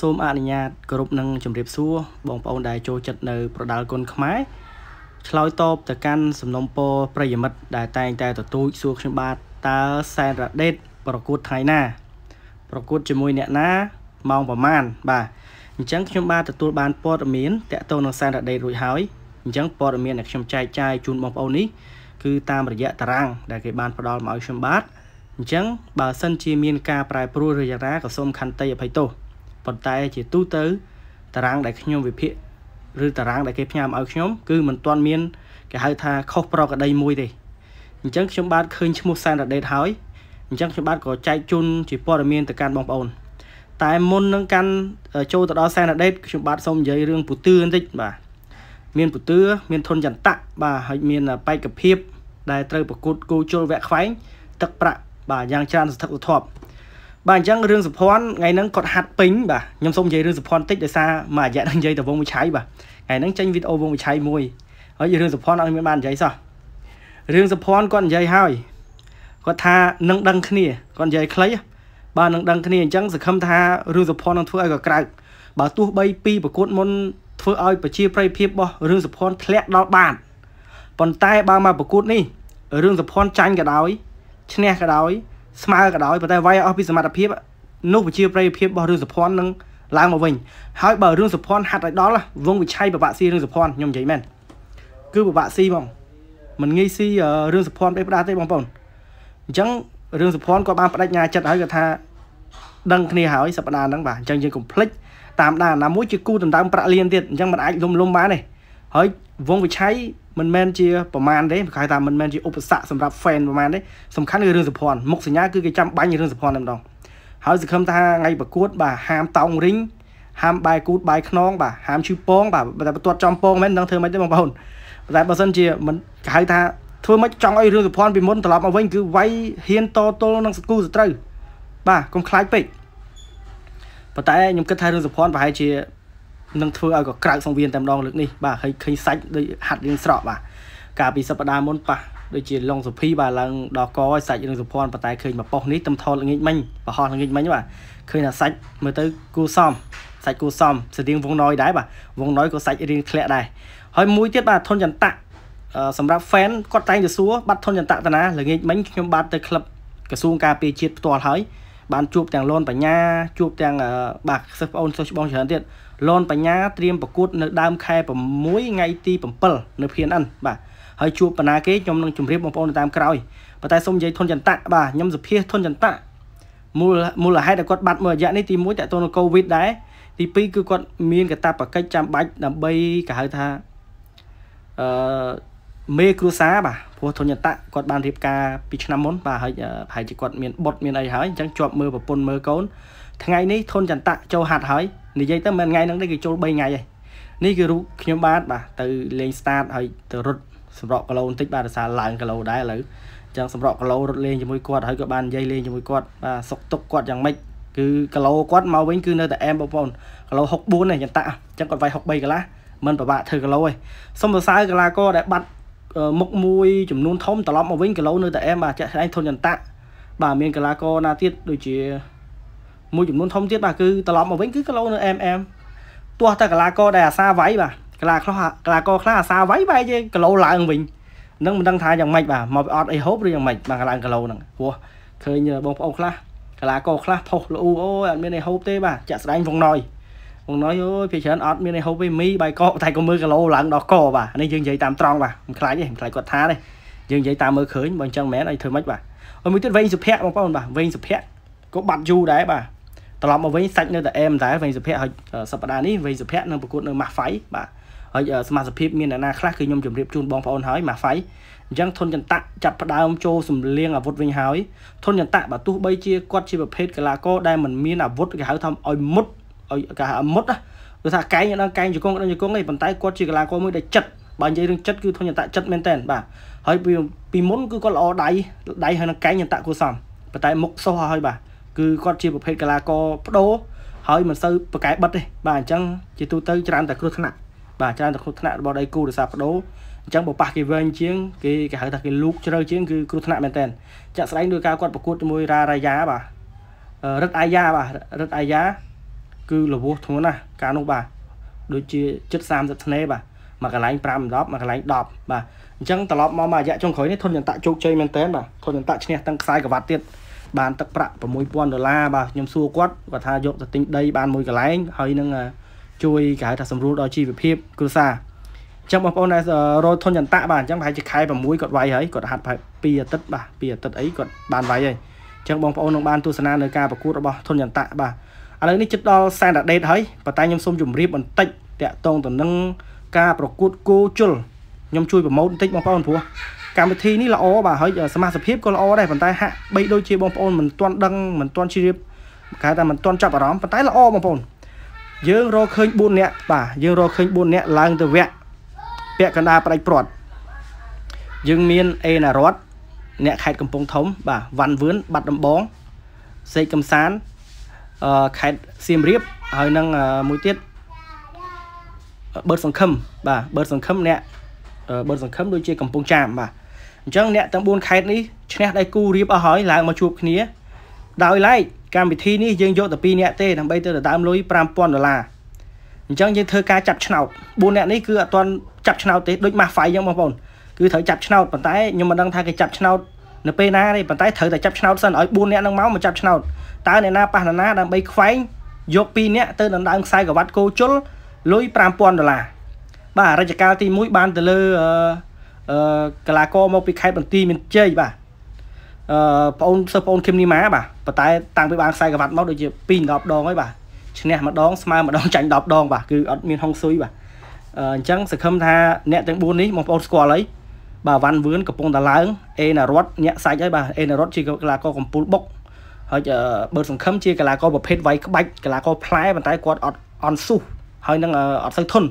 សូមអនុញ្ញាតគោរពនឹងជម្រាបសួរបងប្អូនដែលចូលចិត្តនៅប្រដាល់គុនខ្មែរឆ្លើយតបទៅកាន់សំណុំពរប្រិយមិត្តដែលតែងតែទទូចសួរខ្ញុំបាទតើសែនរ៉ាដេតប្រកួតថ្ងៃណាប្រកួតជាមួយអ្នកណាម៉ោងប្រមាណបាទអញ្ចឹងខ្ញុំបាទទទួលបានព័ត៌មានតកតងនឹងសែនរ៉ាដេតរួចហើយអញ្ចឹងព័ត៌មានដែលខ្ញុំចែកចាយជូនបងប្អូននេះគឺតាមរយៈតារាងដែលគេបានផ្ដល់មកឲ្យខ្ញុំបាទអញ្ចឹងបើសិនជាមានការប្រែប្រួលឬយ៉ាងណាក៏សូមខន្តីអភ័យទោសប៉ុន្តែជាទូទៅតារាង ដែលខ្ញុំវិភាគឬតារាងដែលគេផ្ញើមកឲ្យខ្ញុំគឺមិនទាន់មានគេហៅថាខុសប្រក្រតីមួយទេអញ្ចឹងខ្ញុំបាទឃើញឈ្មោះ Standard Date ហើយអញ្ចឹងខ្ញុំបាទក៏ចែកជូនជាព័ត៌មានទៅកាន់បងប្អូនតែមុននឹងកាន់ចូលទៅដល់ Standard Date ខ្ញុំបាទសូមនិយាយរឿងពូទឿបន្តិចបាទមានពូទឿមានធនចន្ទៈបាទហើយមានបេក្ខភាពដែលត្រូវប្រកួតគូជុលវគ្គខ្វែងទឹកប្រាក់បាទយ៉ាងច្រើនសន្ធឹកសន្ធាប់បាទអញ្ចឹងរឿងសុភ័ណ្ឌថ្ងៃហ្នឹងគាត់ហាត់ពេញបាទខ្ញុំសូមនិយាយរឿងសុភ័ណ្ឌតិចដោយសារមួយរយៈហ្នឹងនិយាយតែវងមួយឆៃបាទថ្ងៃហ្នឹងចេញវីដេអូវងមួយឆៃមួយហើយរឿងសុភ័ណ្ឌអត់មានបាននិយាយសោះរឿងសុភ័ណ្ឌគាត់និយាយហើយគាត់ថានឹងដឹងគ្នាគាត់និយាយខ្លីបាទនឹងដឹងគ្នាអញ្ចឹងសង្ឃឹមថារឿងសុភ័ណ្ឌនឹងធ្វើឲ្យកក្រៅបើទោះបីពីប្រកួតមុនធ្វើឲ្យប្រជាប្រិយភាពរបស់រឿងសុភ័ណ្ឌធ្លាក់ដល់បាតប៉ុន្តែបើមកប្រកួតនេះរឿងសុភ័ណ្ឌចាញ់ក៏ដោយឈ្នះក៏ដោយស្មើក៏ដោយប៉ុន្តែវាយអស់ពីសមត្ថភាពនោះវិជាប្រយោជន៍របស់រឿងសុភ័ណ្ឌនឹងឡើងមកវិញហើយបើរឿងសុភ័ណ្ឌហាត់ឲ្យដល់វងវិឆ័យពិបាកស៊ីរឿងសុភ័ណ្ឌខ្ញុំនិយាយមែនគឺពិបាកស៊ីហ្មងមិនងាយស៊ីរឿងសុភ័ណ្ឌទេផ្ដាស់ទេបងប្អូនអញ្ចឹងរឿងសុភ័ណ្ឌគាត់បានបដិញ្ញាចិត្តហើយគាត់ថាដឹងគ្នាហើយសប្តាហ៍ហ្នឹងបាទអញ្ចឹងយើងកុំភ្លេចតាមដានណាមួយជាគូដណ្ដើមប្រាក់លានទៀតអញ្ចឹងមិនអាចលុំលុំបានទេហើយវងវិឆ័យមិនមែនជាប្រមាណទេគេថាមិនមែនជាឧបសគ្គសម្រាប់ fan ប្រមាណទេសំខាន់គឺរឿងសុភ័ណ្ឌមុខសញ្ញាគឺគេចាំបាញ់រឿងសុភ័ណ្ឌតែម្ដងហើយសង្ឃឹមថាថ្ងៃប្រកួតបាទហាមតោងរីងហាមបាយគូតបាយខ្នងបាទហាមឈឺពងបាទតែបន្ទាត់ចំពងមិនដឹងធ្វើម៉េចទេបងប្អូនតែបើសិនជាមិនគេហៅថាធ្វើម៉េចចង់ឲ្យរឿងសុភ័ណ្ឌពីមុនត្រឡប់មកវិញគឺវាយហ៊ានតទល់នឹងសគូសត្រូវបាទកុំខ្លាចពេកប៉ុន្តែខ្ញុំគិតថារឿងសុភ័ណ្ឌប្រហែលជានឹងធ្វើឲ្យកក្រើកសង្វៀនតែម្ដងលើកនេះបាទហើយឃើញសាច់ដូចហាត់រៀងស្រក់បាទកាលពីសប្ដាហ៍មុនប៉ះដូចជាឡុងសុភីបាទឡើងដល់កឲ្យសាច់រឿងសុភ័ណ្ឌប៉ុន្តែឃើញមកប៉ុះនេះទំថលល្ងាចមិញបរហោះល្ងាចមិញបាទឃើញថាសាច់មើលទៅគួសមសាច់គួសមស្រៀងវងណយដែរបាទវងណយក៏សាច់រៀងធ្លាក់ដែរហើយមួយទៀតបាទធនចន្ទៈសម្រាប់ fan គាត់តែងទៅសួរបាត់ធនចន្ទៈតាណាល្ងាចមិញខ្ញុំបាទទៅក្លឹបក្រសួងការពារជាតិផ្ទាល់ហើយ បានជួបទាំងលនបញ្ញាជួបទាំងបាទសិស្សប្អូនសិស្សច្បងច្រើនទៀតលនបញ្ញាត្រៀមប្រកួតនៅដើមខែ6ថ្ងៃទី7នៅ PNN បាទហើយជួបបណ្ណាគេខ្ញុំនឹងជម្រាបបងប្អូនតាមក្រោយប៉ុន្តែសូមនិយាយធនចន្ទៈបាទខ្ញុំសុភាធនចន្ទៈមូលមូលហេតុដែលគាត់បាត់មួយរយៈនេះទី1តកតូននឹងកូវីដដែរទី2គឺគាត់មានកតាបកិច្ចចាំបាច់ដើម្បីគេហៅថាអឺមេគ្រួសារបាទព្រោះធនយតៈគាត់បានរៀបការពីឆ្នាំមុនបាទហើយប្រហែលជាគាត់មានបុតមានអីហើយអញ្ចឹងជាប់មើលប្រពន្ធមើលកូនថ្ងៃនេះធនចន្ទៈចូលហាត់ហើយនិយាយទៅមិនថ្ងៃហ្នឹងទេគេចូល3ថ្ងៃហើយនេះគឺរូបខ្ញុំបាទបាទទៅលេង start ហើយទៅរត់សម្រក់គីឡូបន្តិចបាទរសារឡើងគីឡូដែរឥឡូវចឹងសម្រក់គីឡូរត់លេងជាមួយគាត់ហើយក៏បាននិយាយលេងជាមួយគាត់បាទសុកទុកគាត់យ៉ាងម៉េចគឺគីឡូគាត់មកវិញគឺនៅតែអែមបងប្អូនគីឡូ64ហ្នឹងចន្តាអញ្ចឹងគាត់វាយ63កន្លះមិនពិបាកធ្វើគីឡូទេសុំសរសើរកីឡាករដែលបាត់មុខមួយចំនួនធំត្រឡប់មកវិញគីឡូនៅតែអែមបាទចាក់ស្ដែងធនចន្តាបាទមានកីឡាករណាទៀតដូចជាមួយចំនួនធំទៀតបាទគឺត្រឡប់មកវិញគឺគីឡូនៅ mm ទោះតែកីឡាករដែលអាសាវាយបាទកីឡាខ្លះកីឡាករខ្លះអាសាវាយបែរជាគីឡូឡើងវិញនឹងមិនដឹងថាយ៉ាងម៉េចបាទមកអត់អីហូបឬយ៉ាងម៉េចបាទកឡើងគីឡូហ្នឹងព្រោះឃើញបងប្អូនខ្លះកីឡាករខ្លះផុសលូអូយអត់មានអីហូបទេបាទចាក់ស្ដែងវងណយវងណយអូយភាគច្រើនអត់មានអីហូបទេមីបាយកកតែក៏មើលគីឡូឡើងដល់កបាទនេះយើងនិយាយតាមត្រង់បាទមិនខ្លាចទេមិនខ្លាចគាត់ថាទេយើងនិយាយតាមមើលឃើញបើអញ្ចឹងមែនអីធ្វើម៉េចបាទហើយមួយទៀតវិញសុភ័ក្របងប្អូនបាទវិញសុភ័ក្រក៏បាត់យូរដែរបាទត្រឡប់មកវិញសាច់នៅតែអែមដែរវិញសុភ័ក្រហើយសប្តាហ៍នេះវិញសុភ័ក្រនឹងប្រកួតនៅម៉ាស់ហ្វៃបាទហើយសមាជិកមានអ្នកណាខ្លះគឺខ្ញុំជម្រាបជូនបងប្អូនហើយម៉ាស់ហ្វៃអញ្ចឹងធនចន្តៈចាប់ផ្ដើមចូលសម្លៀងអាវុធវិញហើយធនចន្តៈបើទោះបីជាគាត់ជាប្រភេទកីឡាករដែលមិនមានអាវុធគេហៅថាឲ្យមុតឲ្យគេហៅមុតណាគឺថាកែងដល់កែងជង្គង់ដល់ជង្គង់ឯងប៉ុន្តែគាត់ជាកីឡាករមួយដែលចិត្តបើនិយាយរឿងចិត្តគឺធនចន្តៈចិត្តមែនតើបាទហើយពីមុនគឺគាត់ល្អដៃដៃហើយនឹងកែងចន្តៈគួរសមប៉ុន្តែមុខសុះហើយបាទគឺគាត់ជាប្រភេទកីឡាករបដូរហើយមិនសូវប្រកែបិទទេ បាទអញ្ចឹងជាទូទៅច្រើនតែគ្រោះថ្នាក់បាទច្រើនតែគ្រោះថ្នាក់របស់ដៃគូដោយសារបដូរអញ្ចឹងបើប៉ះគេវែងជាងគេគេហៅថាគេលូកជ្រៅជាងគឺគ្រោះថ្នាក់មែនតើចាក់ស្ដែងដោយការគាត់ប្រកួតជាមួយរ៉ារាយ៉ាបាទរឹតអាយ៉ាបាទរឹតអាយ៉ាគឺលវោះធ្ងន់ណាស់កាលនោះបាទដូចជាជិត30ធ្នេបាទមួយកន្លែង5 10មួយកន្លែង10បាទអញ្ចឹងត្រឡប់មកមករយៈចុងក្រោយនេះធនចន្តៈជោគជ័យមែនតើបាទធនចន្តៈឈ្នះទាំងខ្សែក្រវ៉ាត់ទៀតបានទឹកប្រាក់6000ដុល្លារបាទខ្ញុំសួរគាត់គាត់ថាយកទៅទិញដីបានមួយកន្លែងហើយនឹងជួយគេហៅថាសម្រួលដល់ជីវភាពគ្រួសារអញ្ចឹងបងប្អូនដែលរត់ធនចន្ទៈបាទអញ្ចឹងប្រហែលជាខែ6គាត់វាយហើយគាត់ហាត់ប្រហែល2អាទិត្យបាទ2អាទិត្យអីគាត់បានវាយហើយអញ្ចឹងបងប្អូននឹងបានទស្សនានៅការប្រកួតរបស់ធនចន្ទៈបាទឥឡូវនេះជិតដល់ Saturday ហើយប៉ុន្តែខ្ញុំសូមជម្រាបបន្តិចតាក់ទងទៅនឹងការប្រកួតគោជុលខ្ញុំជួយប្រម៉ូទបន្តិចបងប្អូនព្រោះកម្មវិធីនេះល្អបាទហើយសមាសភាពក៏ល្អដែរប៉ុន្តែហាក់បីដូចជាបងប្អូនមិនទាន់ដឹងមិនទាន់ជ្រាបគេថាមិនទាន់ចាប់អារម្មណ៍ប៉ុន្តែល្អបងប្អូនយើងរកឃើញ4នាក់បាទយើងរកឃើញ4នាក់ឡើងទៅវគ្គពាក់កណ្ដាលផ្ដាច់ព្រាត់យើងមានអេណារតអ្នកខេត្តកំពង់ធំ បាទវ៉ាន់វឿនបាត់ដំបងសេកកំសានអឺខេត្តសៀមរាបហើយនឹងមួយទៀតបឺតសង្ឃឹមបាទបឺតសង្ឃឹមអ្នកបឺតសង្ឃឹមដូចជាកំពង់ចាមបាទអញ្ចឹងអ្នកទាំង4ខេត្តនេះឈ្នះដៃគូរៀបអស់ហើយឡើងមកជួបគ្នា ដោយឡែកកម្មវិធីនេះយើងយកតែ2អ្នកទេដើម្បីទៅដណ្ដើមលុយ5000ដុល្លារអញ្ចឹងយើងធ្វើការចាប់ឆ្នោត4អ្នកនេះគឺអត់ទាន់ចាប់ឆ្នោតទេដូច Mafia អញ្ចឹងបងប្អូនគឺត្រូវចាប់ឆ្នោតប៉ុន្តែខ្ញុំមិនដឹងថាគេចាប់ឆ្នោតនៅពេលណាទេប៉ុន្តែត្រូវតែចាប់ឆ្នោតសិនឲ្យ4អ្នកនឹងមកមកចាប់ឆ្នោតតើអ្នកណាប៉ះអ្នកណាដើម្បីខ្វែងយក2អ្នក ទៅដណ្ដើមខ្សែក្រវ៉ាត់គោជុលលុយ5000ដុល្លារបាទរជ្ជកាលទី1បានទៅលើអឺអឺកីឡាករមកពីខេត្តបន្ទាយមានជ័យបាទអឺបងអូនសិស្សបងអូនឃឹមនីម៉ាបាទប៉ុន្តែតាំងពីបានខ្សែក្រវ៉ាត់មកដូចជា2 10ដងហើយបាទឈ្នះម្ដងស្មើម្ដងចាញ់10ដងបាទគឺអត់មានហុងស៊ុយបាទអញ្ចឹងសង្ឃឹមថាអ្នកទាំង4នេះបងប្អូនស្គាល់ហើយបាទវ៉ាន់វឿនកំពុងតឡើងអេណារ៉ុតញាក់សាច់ហើយបាទអេណារ៉ុតជាកីឡាករកំពូលបុក ហើយបើសង្ឃឹមជាកីឡាករប្រភេទវាយក្បាច់កីឡាករផ្លែប៉ុន្តែគាត់អត់អន់ស៊ូហើយនឹងអត់សូវធន់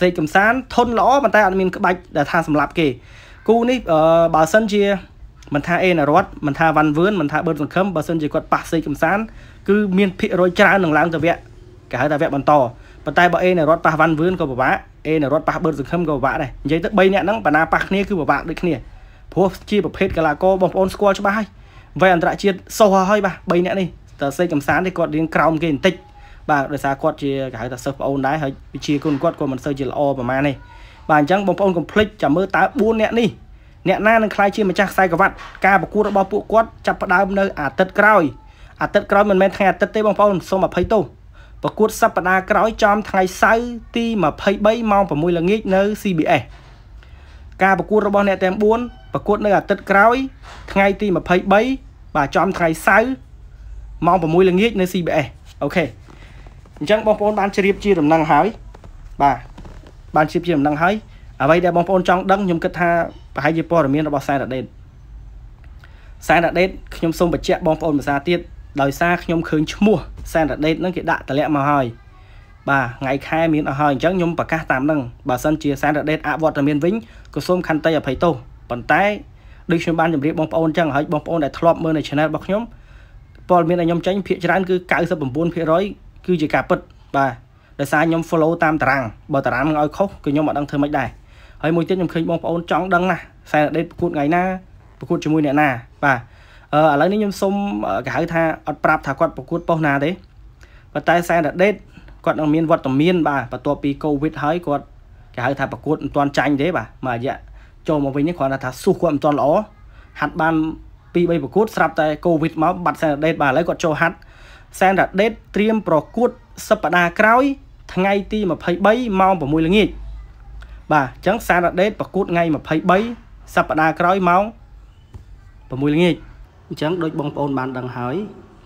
សេកកំសាន្តធន់ល្អប៉ុន្តែអត់មានក្បាច់ដែលថាសម្លាប់គេ គូនេះបើសិនជាមិនថាអេណារ៉ាត់មិនថាវ៉ាន់វឿនមិនថាបឺនសង្ឃឹមបើសិនជាគាត់ប៉ះសេកកំសាន្តគឺមានភាគរយច្រើននឹងឡើងទៅវគ្គគេហៅថាវគ្គបន្តប៉ុន្តែបើអេណារ៉ាត់ប៉ះវ៉ាន់វឿនក៏ពិបាកអេណារ៉ាត់ប៉ះបឺនសង្ឃឹមក៏ពិបាកដែរនិយាយទៅ3នាក់ហ្នឹងបណ្ណាប៉ះគ្នាគឺពិបាកដូចគ្នាព្រោះជាប្រភេទកីឡាករបងប្អូនស្គាល់ច្បាស់ហើយវ័យអន្តរជាតិសុះហើយបាទ3នាក់នេះតើសេកកំសាន្តទេគាត់រៀងក្រោមគេបន្តិចបាទដោយសារគាត់ជាគេហៅថាសិស្សប្អូនដែរហើយវិជាគុណគាត់ក៏មិនសូវជាល្អប្រហែលនេះបាទអញ្ចឹងបងប្អូនកុំភ្លេចចាំមើលតើ4អ្នកនេះអ្នកណានឹងខ្លាយជាម្ចាស់ខ្សែក្រវ៉ាត់ការប្រកួតរបស់ពួកគាត់ចាប់ផ្ដើមនៅអាទិត្យក្រោយអាទិត្យក្រោយមិនមែនថ្ងៃអាទិត្យទេបងប្អូនសូមអភ័យទោសប្រកួតសប្តាហ៍ក្រោយចំថ្ងៃសៅរ៍ទី23ម៉ោង6ល្ងាចនៅ CBS ការប្រកួតរបស់អ្នកទាំង4ប្រកួត នៅអាទិត្យក្រោយ ថ្ងៃទី23បាទចំថ្ងៃសៅរ៍ម៉ោង6ល្ងាចនៅ CBS អូខេអញ្ចឹងបងប្អូនបានជ្រាបជាដំណឹងហើយបាទបានជ្រាបជាដំណឹងហើយអ្វីដែលបងប្អូនចង់ដឹងខ្ញុំគិតថាប្រហែលជាព័ត៌មានរបស់សែនដេតសែនដេតខ្ញុំសូមបញ្ជាក់បងប្អូនភាសាទៀតដោយសារខ្ញុំឃើញឈ្មោះសែនដេតហ្នឹងគេដាក់តម្លាក់មកហើយបាទថ្ងៃខែមានអស់ហើយអញ្ចឹងខ្ញុំប្រកាសតាមនឹងបើសិនជាសែនដេតអវត្តមានវិញក៏សូមខន្តីអភ័យទោសប៉ុន្តែដូចខ្ញុំបានជម្រាបបងប្អូនអញ្ចឹងហើយបងប្អូនដែលធ្លាប់មើលនៅ channel របស់ខ្ញុំព័ត៌មានដែលខ្ញុំចេញភាគច្រើនគឺ99%គឺជាការពិតបាទដោយសារខ្ញុំ follow តាមតារាងបើតារាងនឹងឲ្យខុសគឺខ្ញុំអត់ដឹងធ្វើម៉េចដែរហើយមួយទៀតខ្ញុំឃើញបងប្អូនចង់ដឹងណាស់សែនដេតប្រកួតថ្ងៃណាប្រកួតជាមួយអ្នកណា បាទអឺឥឡូវនេះខ្ញុំសុំគេហៅថាអត់ប្រាប់ថាគាត់ប្រកួតប៉ុស្ណាទេប៉ុន្តែសែនដេតគាត់នឹងមានវត្តមានបាទបន្ទាប់ពី Covid ហើយគាត់គេហៅថាប្រកួតមិនទាន់ចាញ់ទេបាទមួយរយៈចូលមកវិញនេះគ្រាន់តែថាសុខគាត់មិនទាន់ល្អហាត់បាន2 3ប្រកួតស្រាប់តែ Covid មកបាត់សែនដេតបាទឥឡូវគាត់ចូលហាត់សែនរ៉ាដេតត្រៀមប្រកួតសប្តាហ៍ក្រោយ ថ្ងៃទី23ម៉ោង6ល្ងាចបាទអញ្ចឹងសែនរ៉ាដេតប្រកួតថ្ងៃ23សប្តាហ៍ក្រោយម៉ោង6ល្ងាចអញ្ចឹងដូចបងប្អូន បាន ដឹងហើយ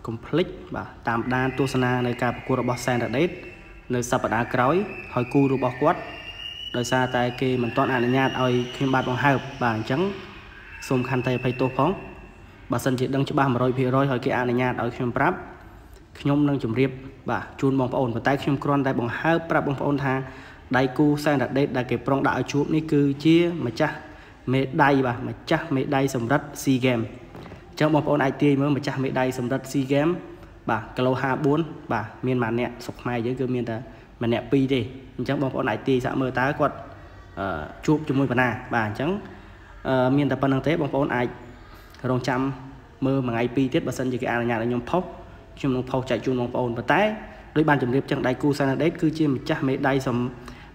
កុំភ្លេចបាទតាមដានទស្សនានៅការប្រកួតរបស់សែនរ៉ាដេតនៅសប្តាហ៍ក្រោយហើយគូរបស់គាត់ ដោយសារតែគេមិនទាន់អនុញ្ញាតឲ្យខ្ញុំបាទបង្ហើបបាទអញ្ចឹងសូមខន្តីអភ័យទោសផងបើសិនជាដឹងច្បាស់100%ហើយគេអនុញ្ញាតឲ្យខ្ញុំប្រាប់ខ្ញុំនឹងជម្រាបបាទជូនបងប្អូនប៉ុន្តែខ្ញុំគ្រាន់តែបង្ហើបប្រាប់បងប្អូនថាដៃគូសែនរ៉ាដេតដែលគេប្រុងដាក់ឲ្យជួបនេះគឺជាម្ចាស់មេដៃបាទម្ចាស់មេដៃសម្រិទ្ធ SEA Game អញ្ចឹងបងប្អូនអាចទាយមើលម្ចាស់មេដៃសម្រិទ្ធ SEA Game បាទគីឡូ54បាទមានមួយអ្នកស្រុកខ្មែរយើងគឺមានតែម្នាក់ពីរទេអញ្ចឹងបងប្អូនអាចទាយសាក់មើលតើគាត់ជួបជាមួយបណ្ណា បាទអញ្ចឹងមានតែប៉ុណ្្នឹងទេបងប្អូនអាចរងចាំមើលមួយថ្ងៃពីរទៀតបើសិនជាគេអនុញ្ញាតឲ្យខ្ញុំផុសខ្ញុំនឹងផុសចែកជូនបងប្អូនប៉ុន្តែដោយបានជម្រាបចឹងដៃគូសាណាដេតគឺជាម្ចាស់មេដៃសំ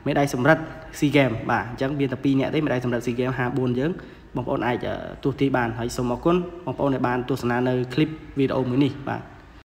មេដៃសម្រិត SEA Games បាទអញ្ចឹងមានតែ2នាក់ទេមេដៃសម្រិត SEA Games 54យើងបងប្អូនអាចទស្សន៍ទីបានហើយសូមអរគុណបងប្អូនដែលបាន ទស្សនានៅคลิปវីដេអូមួយនេះបាទ